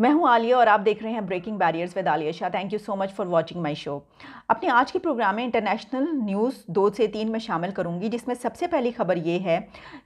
मैं हूं आलिया और आप देख रहे हैं breaking barriers with Alia Shah thank you so much for watching my show अपने आज के प्रोग्राम में इंटरनेशनल न्यूज़ दो से तीन में शामिल करूंगी जिसमें सबसे पहली खबर ये है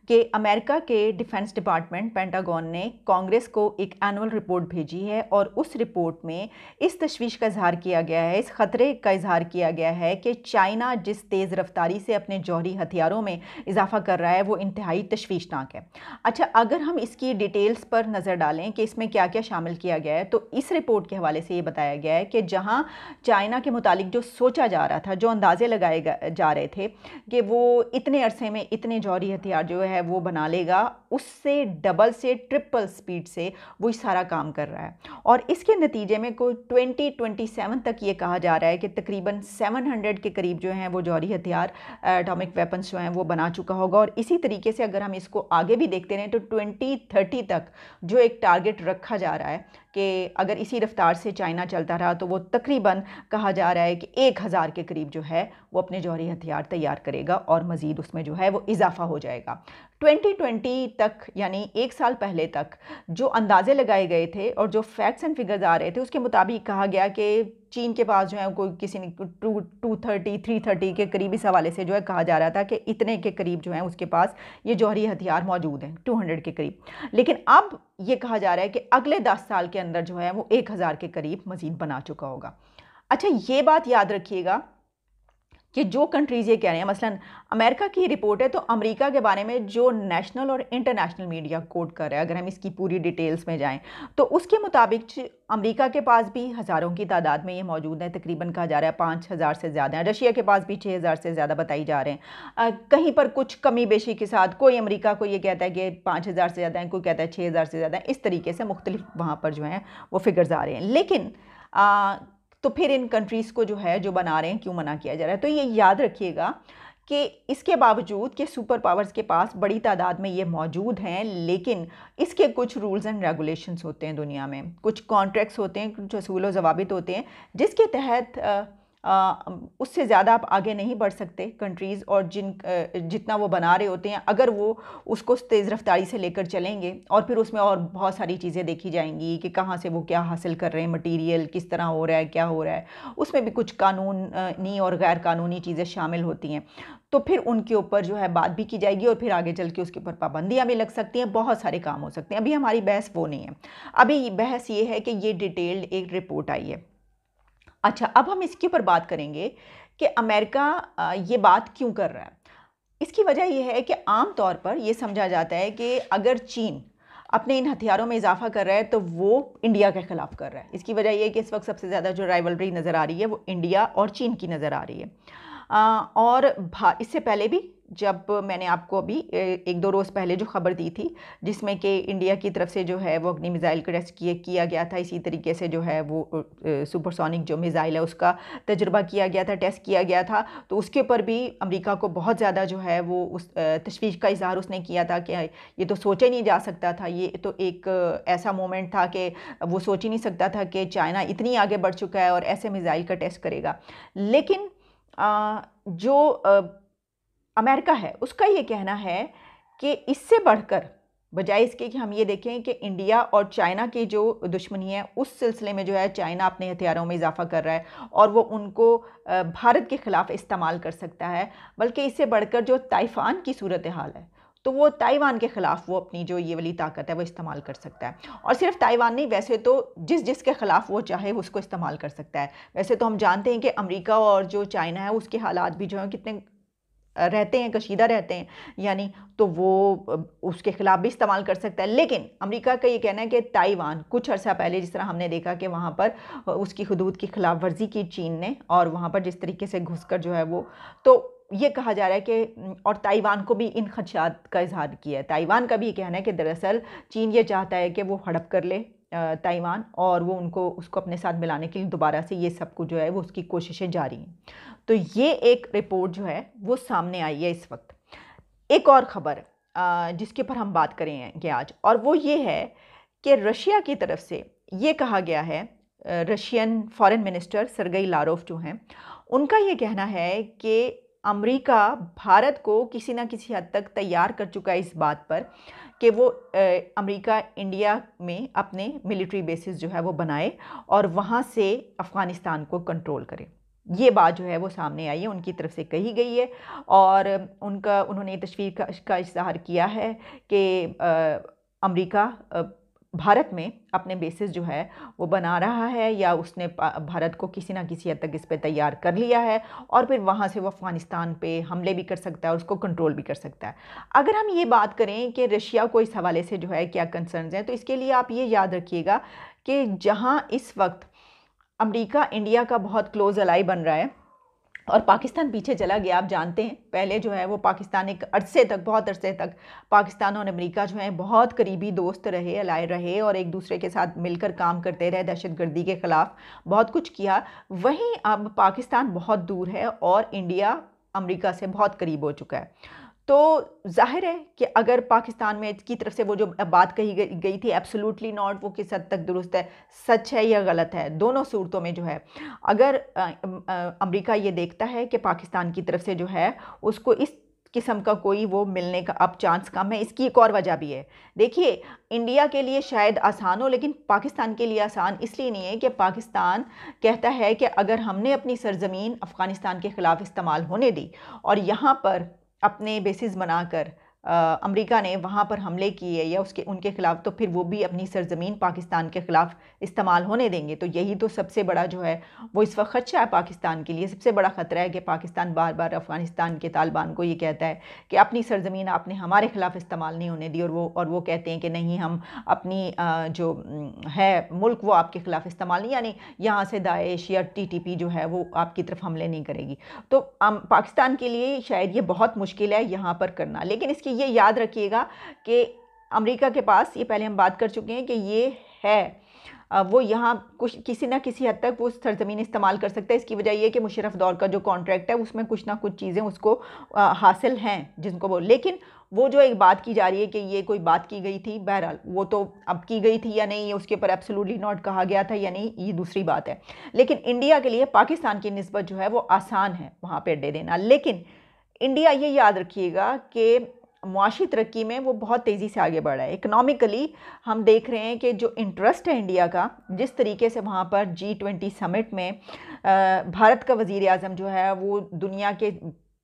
कि अमेरिका के डिफेंस डिपार्टमेंट पेंटागॉन ने कांग्रेस को एक एनुअल रिपोर्ट भेजी है और उस रिपोर्ट में इस तशवीश का इजहार किया गया है इस खतरे का इजहार किया गया है कि चाइना जिस तेज़ रफ्तारी से अपने जौहरी हथियारों में इजाफा कर रहा है वो इंतहाई तशवीशनाक है अच्छा अगर हम इसकी डिटेल्स पर नज़र डालें कि इसमें क्या क्या शामिल किया गया है तो इस रिपोर्ट के हवाले से ये बताया गया है कि जहाँ चाइना के मुतालिक जो सोचा जा रहा था जो अंदाजे लगाए जा रहे थे कि वो इतने अरसे में इतने जौहरी हथियार जो है वो बना लेगा उससे डबल से ट्रिपल स्पीड से वो सारा काम कर रहा है और इसके नतीजे में ट्वेंटी 2027 तक ये कहा जा रहा है कि तकरीबन 700 के करीब जो हैं वो जौहरी हथियार एटॉमिक वेपन्स जो हैं वो बना चुका होगा और इसी तरीके से अगर हम इसको आगे भी देखते रहें तो 2030 तक जो एक टारगेट रखा जा रहा है कि अगर इसी रफ्तार से चाइना चलता रहा तो वो तकरीबन कहा जा रहा है कि एक हज़ार के करीब जो है वो अपने जौहरी हथियार तैयार करेगा और मज़ीद उसमें जो है वो इजाफा हो जाएगा 2020 तक यानी एक साल पहले तक जो अंदाज़े लगाए गए थे और जो फैक्ट्स एंड फिगर्स आ रहे थे उसके मुताबिक कहा गया कि चीन के पास जो है कोई किसी ने two two thirty three thirty के करीब इस हवाले से जो है कहा जा रहा था कि इतने के करीब जो है उसके पास ये जौहरी हथियार मौजूद हैं टू हंड्रेड के करीब लेकिन अब ये कहा जा रहा है कि अगले दस साल के अंदर जो है वो एक हज़ार के करीब मज़ीद बना चुका होगा अच्छा ये बात याद रखिएगा कि जो कंट्रीज़ ये कह रहे हैं मसलन अमेरिका की रिपोर्ट है तो अमेरिका के बारे में जो नेशनल और इंटरनेशनल मीडिया कोट कर रहा है अगर हम इसकी पूरी डिटेल्स में जाएं तो उसके मुताबिक अमेरिका के पास भी हज़ारों की तादाद में ये मौजूद है तकरीबन कहा जा रहा है पाँच हज़ार से ज़्यादा हैं रशिया के पास भी छः हज़ार से ज़्यादा बताई जा रहे हैं आ, कहीं पर कुछ कमी बेशी के साथ कोई अमरीका को ये कहता है कि पाँच हज़ार से ज़्यादा हैं कोई कहता है छः हज़ार से ज़्यादा हैं इस तरीके से मुख्तलिफ वहाँ पर जो हैं वो फिगर्स आ रहे हैं लेकिन तो फिर इन कंट्रीज़ को जो है जो बना रहे हैं क्यों मना किया जा रहा है तो ये याद रखिएगा कि इसके बावजूद कि सुपर पावर्स के पास बड़ी तादाद में ये मौजूद हैं लेकिन इसके कुछ रूल्स एंड रेगुलेशंस होते हैं दुनिया में कुछ कॉन्ट्रैक्ट्स होते हैं कुछ असूल व जवाबित तो होते हैं जिसके तहत उससे ज़्यादा आप आगे नहीं बढ़ सकते कंट्रीज़ और जिन जितना वो बना रहे होते हैं अगर वो उसको तेज़ रफ्तारी से लेकर चलेंगे और फिर उसमें और बहुत सारी चीज़ें देखी जाएंगी कि कहाँ से वो क्या हासिल कर रहे हैं मटीरियल किस तरह हो रहा है क्या हो रहा है उसमें भी कुछ कानूनी और गैर कानूनी चीज़ें शामिल होती हैं तो फिर उनके ऊपर जो है बात भी की जाएगी और फिर आगे चल के उसके ऊपर पाबंदियाँ भी लग सकती हैं बहुत सारे काम हो सकते हैं अभी हमारी बहस वो नहीं है अभी बहस ये है कि ये डिटेल्ड एक रिपोर्ट आई है अच्छा अब हम इसके ऊपर बात करेंगे कि अमेरिका ये बात क्यों कर रहा है इसकी वजह यह है कि आम तौर पर यह समझा जाता है कि अगर चीन अपने इन हथियारों में इजाफा कर रहा है तो वो इंडिया के ख़िलाफ़ कर रहा है इसकी वजह यह है कि इस वक्त सबसे ज़्यादा जो राइवलरी नज़र आ रही है वो इंडिया और चीन की नज़र आ रही है आ, और इससे पहले भी जब मैंने आपको अभी एक दो रोज़ पहले जो ख़बर दी थी जिसमें कि इंडिया की तरफ से जो है वो अग्नि मिज़ाइल का टेस्ट किया गया था इसी तरीके से जो है वो सुपरसोनिक जो मिज़ाइल है उसका तजर्बा किया गया था टेस्ट किया गया था तो उसके ऊपर भी अमेरिका को बहुत ज़्यादा जो है वो उस तशवीश का इजहार उसने किया था कि ये तो सोचा नहीं जा सकता था ये तो एक ऐसा मोमेंट था कि वो सोच ही नहीं सकता था कि चाइना इतनी आगे बढ़ चुका है और ऐसे मिज़ाइल का टेस्ट करेगा लेकिन जो आ, अमेरिका है उसका ये कहना है कि इससे बढ़कर बजाय इसके कि हम ये देखें कि इंडिया और चाइना की जो दुश्मनी है उस सिलसिले में जो है चाइना अपने हथियारों में इजाफा कर रहा है और वो उनको भारत के ख़िलाफ़ इस्तेमाल कर सकता है बल्कि इससे बढ़कर जो ताइफान की सूरत हाल है तो वो ताइवान के ख़िलाफ़ वो अपनी जो ये वाली ताकत है वो इस्तेमाल कर सकता है और सिर्फ ताइवान नहीं वैसे तो जिस जिस के ख़िलाफ़ वो चाहे उसको इस्तेमाल कर सकता है वैसे तो हम जानते हैं कि अमेरिका और जो चाइना है उसके हालात भी जो हैं कितने रहते हैं कशीदा रहते हैं यानी तो वो उसके ख़िलाफ़ भी इस्तेमाल कर सकता है लेकिन अमेरिका का ये कहना है कि ताइवान कुछ अर्सा पहले जिस तरह हमने देखा कि वहाँ पर उसकी हदूद की खिलाफ वर्जी की चीन ने और वहाँ पर जिस तरीके से घुस कर जो है वो तो ये कहा जा रहा है कि और ताइवान को भी इन खदशात का इजहार किया है ताइवान का भी ये कहना है कि दरअसल चीन ये चाहता है कि वो हड़प कर ले ताइवान और वो उनको उसको अपने साथ मिलाने के लिए दोबारा से ये सब कुछ जो है वो उसकी कोशिशें जारी हैं तो ये एक रिपोर्ट जो है वो सामने आई है इस वक्त एक और ख़बर जिसके ऊपर हम बात करेंगे आज और वो ये है कि रशिया की तरफ से ये कहा गया है Russian foreign minister Sergei Lavrov जो हैं उनका ये कहना है कि अमेरिका भारत को किसी ना किसी हद तक तैयार कर चुका है इस बात पर कि वो अमेरिका इंडिया में अपने मिलिट्री बेसिस जो है वो बनाए और वहाँ से अफ़गानिस्तान को कंट्रोल करें ये बात जो है वो सामने आई है उनकी तरफ से कही गई है और उनका उन्होंने तशवीर का, का इजहार किया है कि अमेरिका भारत में अपने बेसिस जो है वो बना रहा है या उसने भारत को किसी ना किसी हद तक इस पर तैयार कर लिया है और फिर वहाँ से वो अफ़गानिस्तान पे हमले भी कर सकता है और उसको कंट्रोल भी कर सकता है अगर हम ये बात करें कि रशिया को इस हवाले से जो है क्या कंसर्नस हैं तो इसके लिए आप ये याद रखिएगा कि जहाँ इस वक्त अमरीका इंडिया का बहुत क्लोज़ अलाई बन रहा है और पाकिस्तान पीछे चला गया आप जानते हैं पहले जो है वो पाकिस्तान एक अरसे तक बहुत अरसे तक पाकिस्तान और अमेरिका जो है बहुत करीबी दोस्त रहे अलाय रहे और एक दूसरे के साथ मिलकर काम करते रहे दहशतगर्दी के ख़िलाफ़ बहुत कुछ किया वहीं अब पाकिस्तान बहुत दूर है और इंडिया अमेरिका से बहुत करीब हो चुका है तो जाहिर है कि अगर पाकिस्तान में की तरफ से वो जो बात कही गई थी एब्सोल्युटली नॉट वो किस हद तक दुरुस्त है सच है या गलत है दोनों सूरतों में जो है अगर अमेरिका ये देखता है कि पाकिस्तान की तरफ से जो है उसको इस किस्म का कोई वो मिलने का अब चांस कम है इसकी एक और वजह भी है देखिए इंडिया के लिए शायद आसान हो लेकिन पाकिस्तान के लिए आसान इसलिए नहीं है कि पाकिस्तान कहता है कि अगर हमने अपनी सरजमीन अफ़गानिस्तान के ख़िलाफ़ इस्तेमाल होने दी और यहाँ पर अपने बेसिस बनाकर अमेरिका ने वहाँ पर हमले किए या उसके उनके ख़िलाफ़ तो फिर वो भी अपनी सरजमीन पाकिस्तान के ख़िलाफ़ इस्तेमाल होने देंगे तो यही तो सबसे बड़ा जो है वो इस वक्त खदशा है पाकिस्तान के लिए सबसे बड़ा ख़तरा है कि पाकिस्तान बार बार अफ़गानिस्तान के तालिबान को ये कहता है कि अपनी सरजमीन आपने हमारे ख़िलाफ़ इस्तेमाल नहीं होने दी और वो और वो कहते हैं कि नहीं हम अपनी जो है मुल्क वो आपके ख़िलाफ़ इस्तेमाल नहीं यानी यहाँ से दाइश या टी जो है वो आपकी तरफ हमले नहीं करेगी तो पाकिस्तान के लिए शायद ये बहुत मुश्किल है यहाँ पर करना लेकिन इसकी ये याद रखिएगा कि अमेरिका के पास ये पहले हम बात कर चुके हैं कि ये है वो यहाँ कुछ किसी ना किसी हद तक वो सरजमीन इस्तेमाल कर सकता है इसकी वजह यह कि मुशरफ दौर का जो कॉन्ट्रैक्ट है उसमें कुछ ना कुछ चीज़ें उसको आ, हासिल हैं जिनको वो लेकिन वो जो एक बात की जा रही है कि ये कोई बात की गई थी बहरहाल वो तो अब की गई थी या नहीं ये उसके ऊपर एब्सोल्युटली नॉट कहा गया था या नहीं ये दूसरी बात है लेकिन इंडिया के लिए पाकिस्तान की नस्बत जो है वो आसान है वहाँ पर अड्डे देना लेकिन इंडिया ये याद रखिएगा कि मुआशी तरक्की में वो बहुत तेज़ी से आगे बढ़ रहा है इकनॉमिकली हम देख रहे हैं कि जो इंटरेस्ट है इंडिया का जिस तरीके से वहाँ पर जी ट्वेंटी समिट में भारत का वज़ी अजम जो है वो दुनिया के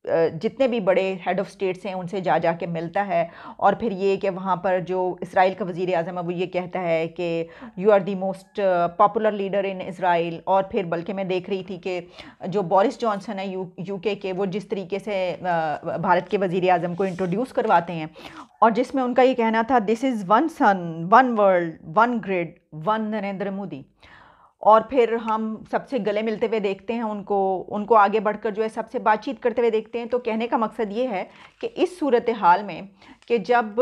जितने भी बड़े हेड ऑफ़ स्टेट्स हैं उनसे जा जा के मिलता है और फिर ये कि वहाँ पर जो इसराइल का वज़ी अजम है वो ये कहता है कि you are the most popular leader in Israel और फिर बल्कि मैं देख रही थी कि जो बोरिस जॉनसन है यू यूके के वो जिस तरीके से भारत के वज़ी अजम को इंट्रोड्यूस करवाते हैं और जिसमें उनका ये कहना था this is one sun one world one grid one Narendra Modi और फिर हम सबसे गले मिलते हुए देखते हैं उनको उनको आगे बढ़कर जो है सबसे बातचीत करते हुए देखते हैं तो कहने का मकसद ये है कि इस सूरत हाल में कि जब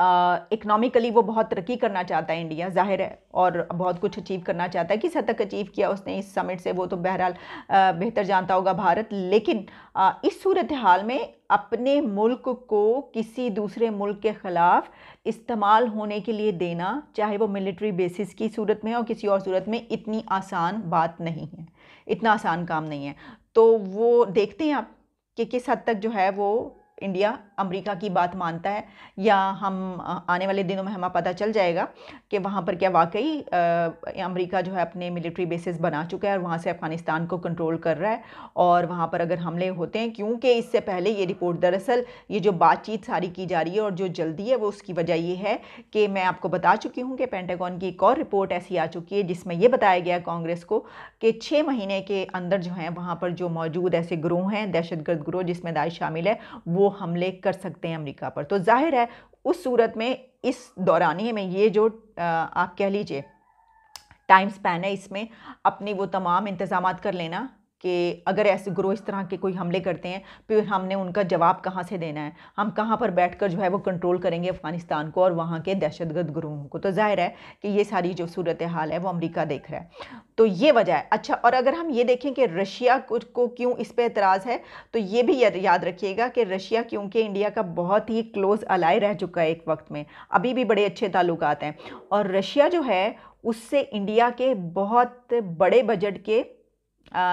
इकनॉमिकली वो बहुत तरक्की करना चाहता है इंडिया जाहिर है और बहुत कुछ अचीव करना चाहता है किस हद तक अचीव किया उसने इस समिट से वो तो बहरहाल बेहतर जानता होगा भारत लेकिन आ, इस सूरत हाल में अपने मुल्क को किसी दूसरे मुल्क के ख़िलाफ़ इस्तेमाल होने के लिए देना चाहे वो मिलिट्री बेसिस की सूरत में और किसी और सूरत में इतनी आसान बात नहीं है इतना आसान काम नहीं है तो वो देखते हैं आप कि किस हद तक जो है वो इंडिया अमेरिका की बात मानता है या हम आने वाले दिनों में हमें पता चल जाएगा कि वहाँ पर क्या वाकई अमेरिका जो है अपने मिलिट्री बेसिस बना चुका है और वहाँ से अफ़गानिस्तान को कंट्रोल कर रहा है और वहाँ पर अगर हमले होते हैं क्योंकि इससे पहले ये रिपोर्ट दरअसल ये जो बातचीत सारी की जा रही है और जो जल्दी है वो उसकी वजह ये है कि मैं आपको बता चुकी हूँ कि पेंटागॉन की एक और रिपोर्ट ऐसी आ चुकी है जिसमें यह बताया गया कांग्रेस को कि छः महीने के अंदर जो है वहाँ पर जो मौजूद ऐसे ग्रोह हैं दहशतगर्द ग्रोह जिसमें दाइश शामिल है वो हमले कर कर सकते हैं अमेरिका पर तो जाहिर है उस सूरत में इस दौरानी में ये जो आप कह लीजिए टाइम स्पैन है इसमें अपनी वो तमाम इंतज़ाम कर लेना कि अगर ऐसे ग्रोह इस तरह के कोई हमले करते हैं फिर हमने उनका जवाब कहाँ से देना है हम कहाँ पर बैठकर जो है वो कंट्रोल करेंगे अफ़गानिस्तान को और वहाँ के दहशतगर्द ग्रोहों को तो जाहिर है कि ये सारी जो सूरत हाल है वो अमरीका देख रहा है तो ये वजह है अच्छा और अगर हम ये देखें कि रशिया को क्यों इस पर एतराज़ है तो ये भी याद रखिएगा कि रशिया क्योंकि इंडिया का बहुत ही क्लोज़ अलाई रह चुका है एक वक्त में अभी भी बड़े अच्छे ताल्लुक हैं और रशिया जो है उससे इंडिया के बहुत बड़े बजट के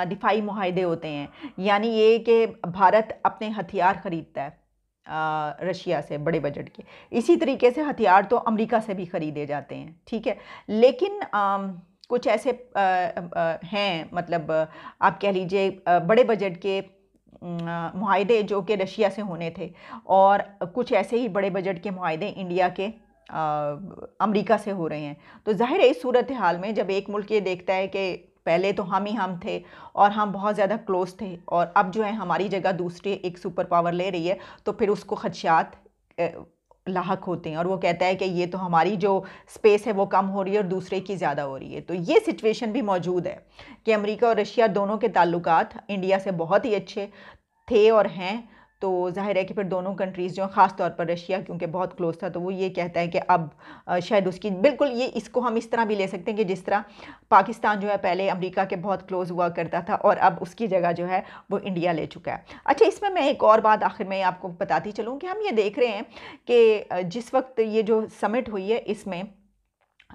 दिफाई माहदे होते हैं यानी ये कि भारत अपने हथियार ख़रीदता है रशिया से बड़े बजट के इसी तरीके से हथियार तो अमेरिका से भी ख़रीदे जाते हैं ठीक है लेकिन आ, कुछ ऐसे आ, आ, हैं मतलब आप कह लीजिए बड़े बजट के माहदे जो कि रशिया से होने थे और कुछ ऐसे ही बड़े बजट के माहदे इंडिया के अमेरिका से हो रहे हैं तो ज़ाहिर है इस सूरत हाल में जब एक मुल्क ये देखता है कि पहले तो हम ही हम थे और हम बहुत ज़्यादा क्लोज थे और अब जो है हमारी जगह दूसरी एक सुपर पावर ले रही है तो फिर उसको खदशात लाक होते हैं और वो कहता है कि ये तो हमारी जो स्पेस है वो कम हो रही है और दूसरे की ज़्यादा हो रही है तो ये सिचुएशन भी मौजूद है कि अमेरिका और रशिया दोनों के ताल्लुक इंडिया से बहुत ही अच्छे थे और हैं तो जाहिर है कि फिर दोनों कंट्रीज़ जो ख़ास तौर पर रशिया क्योंकि बहुत क्लोज था तो वो ये कहता है कि अब शायद उसकी बिल्कुल ये इसको हम इस तरह भी ले सकते हैं कि जिस तरह पाकिस्तान जो है पहले अमेरिका के बहुत क्लोज़ हुआ करता था और अब उसकी जगह जो है वो इंडिया ले चुका है अच्छा इसमें मैं एक और बात आखिर में आपको बताती चलूँ कि हम ये देख रहे हैं कि जिस वक्त ये जो समिट हुई है इसमें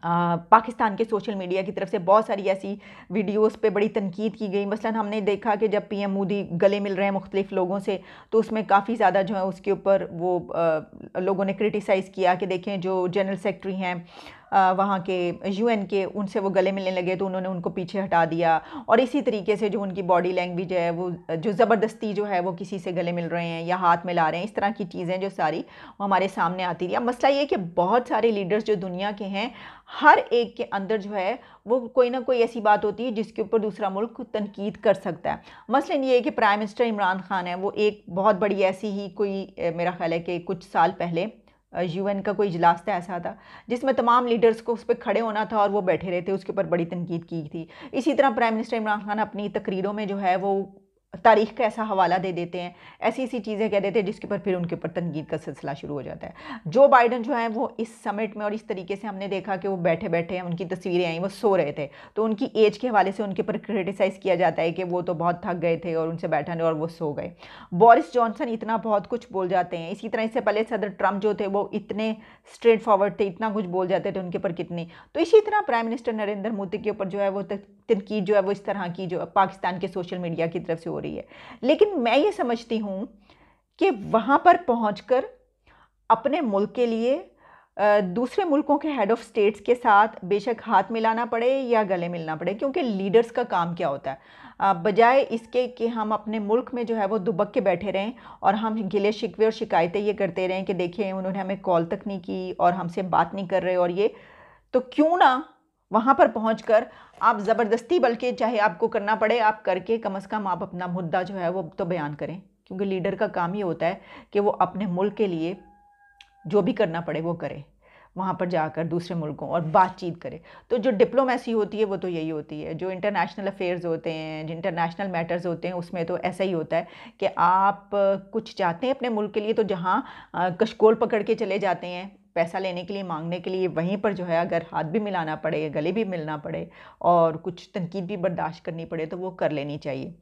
आ, पाकिस्तान के सोशल मीडिया की तरफ से बहुत सारी ऐसी वीडियोस पे बड़ी तनकीद की गई मसलन हमने देखा कि जब पीएम मोदी गले मिल रहे हैं मुख्तलिफ लोगों से तो उसमें काफ़ी ज़्यादा जो है उसके ऊपर वो आ, लोगों ने क्रिटिसाइज़ किया कि देखें जो जनरल सेक्रेटरी हैं वहाँ के यूएन के उनसे वो गले मिलने लगे तो उन्होंने उनको पीछे हटा दिया और इसी तरीके से जो उनकी बॉडी लैंग्वेज है वो जो ज़बरदस्ती जो है वो किसी से गले मिल रहे हैं या हाथ मिला रहे हैं इस तरह की चीज़ें जो सारी वो हमारे सामने आती रही अब मसला ये कि बहुत सारे लीडर्स जो दुनिया के हैं हर एक के अंदर जो है वो कोई ना कोई ऐसी बात होती है जिसके ऊपर दूसरा मुल्क तनकीद कर सकता है मसला ये है कि प्राइम मिनिस्टर इमरान खान है वो एक बहुत बड़ी ऐसी ही कोई मेरा ख्याल है कि कुछ साल पहले यूएन का कोई इजलास था ऐसा था जिसमें तमाम लीडर्स को उस पर खड़े होना था और वो बैठे रहे थे उसके ऊपर बड़ी तनकीद की थी इसी तरह प्राइम मिनिस्टर इमरान खान अपनी तकरीरों में जो है वो तारीख का ऐसा हवाला दे देते हैं ऐसी ऐसी चीज़ें कह देते हैं जिसके ऊपर फिर उनके ऊपर तनकीद का सिलसिला शुरू हो जाता है जो बाइडन जो है वो इस समिट में और इस तरीके से हमने देखा कि वो बैठे बैठे हैं उनकी तस्वीरें आई वो सो रहे थे तो उनकी एज के हवाले से उनके ऊपर क्रिटिसाइज़ किया जाता है कि वो तो बहुत थक गए थे और उनसे बैठा और वो सो गए बोरिस जॉनसन इतना बहुत कुछ बोल जाते हैं इसी तरह इससे पहले सदर ट्रंप जो थे वो इतने स्ट्रेट फॉरवर्ड थे इतना कुछ बोल जाते थे उनके ऊपर कितनी तो इसी तरह प्राइम मिनिस्टर नरेंद्र मोदी के ऊपर जो है वो तो तनकीद जो है वो इस तरह की जो पाकिस्तान के सोशल मीडिया की तरफ से हो रही है लेकिन मैं ये समझती हूँ कि वहाँ पर पहुँच अपने मुल्क के लिए दूसरे मुल्कों के हेड ऑफ़ स्टेट्स के साथ बेशक हाथ मिलाना पड़े या गले मिलना पड़े क्योंकि लीडर्स का काम क्या होता है बजाय इसके कि हम अपने मुल्क में जो है वो दुबक के बैठे रहें और हम गिले शिकवे और शिकायतें ये करते रहें कि देखें उन्होंने हमें कॉल तक नहीं की और हमसे बात नहीं कर रहे और ये तो क्यों ना वहाँ पर पहुँच आप ज़बरदस्ती बल्कि चाहे आपको करना पड़े आप करके कम अज़ कम आप अपना मुद्दा जो है वो तो बयान करें क्योंकि लीडर का काम ये होता है कि वो अपने मुल्क के लिए जो भी करना पड़े वो करे वहाँ पर जाकर दूसरे मुल्कों और बातचीत करे तो जो डिप्लोमेसी होती है वो तो यही होती है जो इंटरनेशनल अफेयर्स होते हैं जो इंटरनेशनल मैटर्स होते हैं उसमें तो ऐसा ही होता है कि आप कुछ चाहते हैं अपने मुल्क के लिए तो जहाँ कशकोल पकड़ के चले जाते हैं पैसा लेने के लिए मांगने के लिए वहीं पर जो है अगर हाथ भी मिलाना पड़े गले भी मिलना पड़े और कुछ तनकीद भी बर्दाश्त करनी पड़े तो वो कर लेनी चाहिए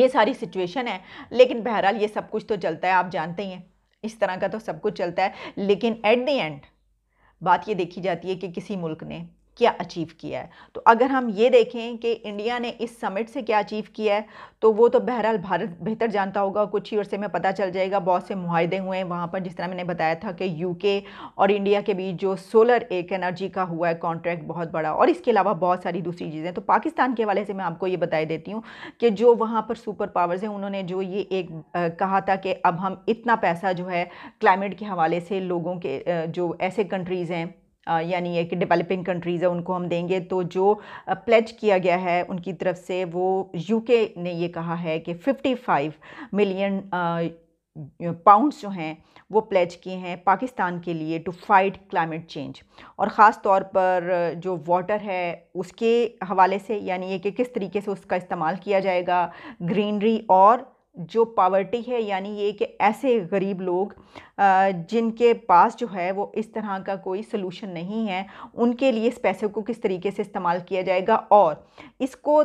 ये सारी सिचुएशन है लेकिन बहरहाल ये सब कुछ तो चलता है आप जानते ही हैं इस तरह का तो सब कुछ चलता है लेकिन एट दी एंड बात ये देखी जाती है कि किसी मुल्क ने क्या अचीव किया है तो अगर हम ये देखें कि इंडिया ने इस समिट से क्या अचीव किया है तो वो तो बहरहाल भारत बेहतर जानता होगा कुछ ही अरसे में पता चल जाएगा बहुत से माहदे हुए हैं वहाँ पर जिस तरह मैंने बताया था कि यूके और इंडिया के बीच जो सोलर एक एनर्जी का हुआ है कॉन्ट्रैक्ट बहुत बड़ा और इसके अलावा बहुत सारी दूसरी चीज़ें तो पाकिस्तान के हवाले से मैं आपको ये बताई देती हूँ कि जो वहाँ पर सुपर पावर्स हैं उन्होंने जो ये एक कहा था कि अब हम इतना पैसा जो है क्लाइमेट के हवाले से लोगों के जो ऐसे कंट्रीज़ हैं यानी एक कि डेवलपिंग कंट्रीज़ है उनको हम देंगे तो जो प्लेज किया गया है उनकी तरफ से वो यूके ने ये कहा है कि 55 मिलियन पाउंड्स जो हैं वो प्लेज किए हैं पाकिस्तान के लिए टू फाइट क्लाइमेट चेंज और ख़ास तौर पर जो वाटर है उसके हवाले से यानी ये कि किस तरीके से उसका इस्तेमाल किया जाएगा ग्रीनरी और जो पावर्टी है यानी ये कि ऐसे गरीब लोग जिनके पास जो है वो इस तरह का कोई सलूशन नहीं है उनके लिए इस पैसे को किस तरीके से इस्तेमाल किया जाएगा और इसको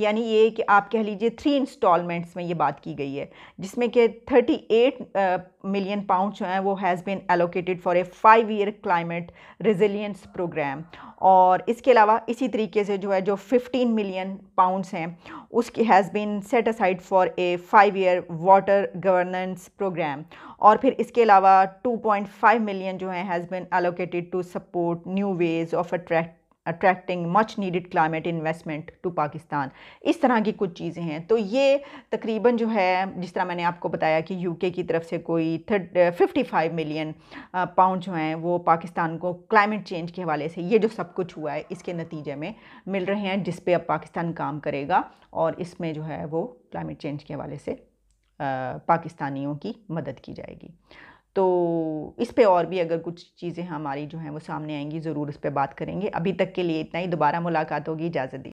यानी ये कि आप कह लीजिए थ्री इंस्टॉलमेंट्स में ये बात की गई है जिसमें कि 38 मिलियन पाउंड जो हैं वो has been allocated for a five year climate resilience programme और इसके अलावा इसी तरीके से जो है जो 15 मिलियन पाउंड्स हैं उसकी has been set aside for a five year water governance programme और फिर इसके अलावा 2.5 मिलियन जो has been allocated to support new ways of attract attracting much needed climate investment to Pakistan इस तरह की कुछ चीज़ें हैं तो ये तकरीबन जो है जिस तरह मैंने आपको बताया कि यूके की तरफ से कोई third fifty five million pound जो हैं वो पाकिस्तान को क्लाइमेट चेंज के हवाले से ये जो सब कुछ हुआ है इसके नतीजे में मिल रहे हैं जिस पे अब पाकिस्तान काम करेगा और इसमें जो है वो क्लाइमेट चेंज के हवाले से पाकिस्तानियों की मदद की जाएगी तो इस पे और भी अगर कुछ चीज़ें हमारी जो हैं वो सामने आएंगी ज़रूर उस पर बात करेंगे अभी तक के लिए इतना ही दोबारा मुलाकात होगी इजाज़त दी